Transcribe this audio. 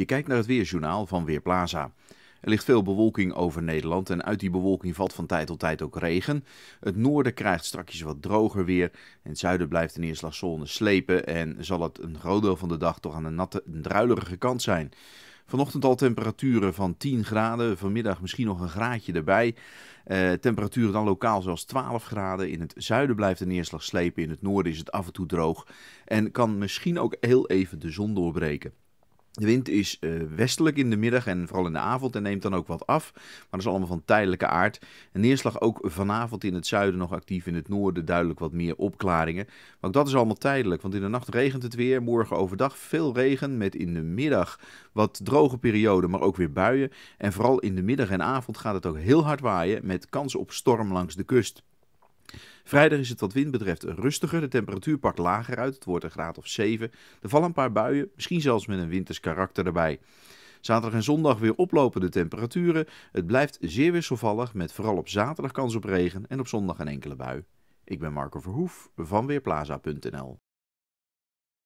Je kijkt naar het Weerjournaal van Weerplaza. Er ligt veel bewolking over Nederland en uit die bewolking valt van tijd tot tijd ook regen. Het noorden krijgt strakjes wat droger weer en het zuiden blijft de neerslagzone slepen en zal het een groot deel van de dag toch aan de natte en druilerige kant zijn. Vanochtend al temperaturen van 10 graden, vanmiddag misschien nog een graadje erbij. Eh, temperaturen dan lokaal zelfs 12 graden. In het zuiden blijft de neerslag slepen, in het noorden is het af en toe droog en kan misschien ook heel even de zon doorbreken. De wind is eh, westelijk in de middag en vooral in de avond en neemt dan ook wat af. Maar dat is allemaal van tijdelijke aard. Een neerslag ook vanavond in het zuiden nog actief, in het noorden duidelijk wat meer opklaringen. Maar ook dat is allemaal tijdelijk, want in de nacht regent het weer. Morgen overdag veel regen met in de middag wat droge perioden, maar ook weer buien. En vooral in de middag en avond gaat het ook heel hard waaien met kans op storm langs de kust. Vrijdag is het wat wind betreft rustiger. De temperatuur pakt lager uit. Het wordt een graad of 7. Er vallen een paar buien, misschien zelfs met een winters karakter erbij. Zaterdag en zondag weer oplopende temperaturen. Het blijft zeer wisselvallig met vooral op zaterdag kans op regen en op zondag een enkele bui. Ik ben Marco Verhoef van Weerplaza.nl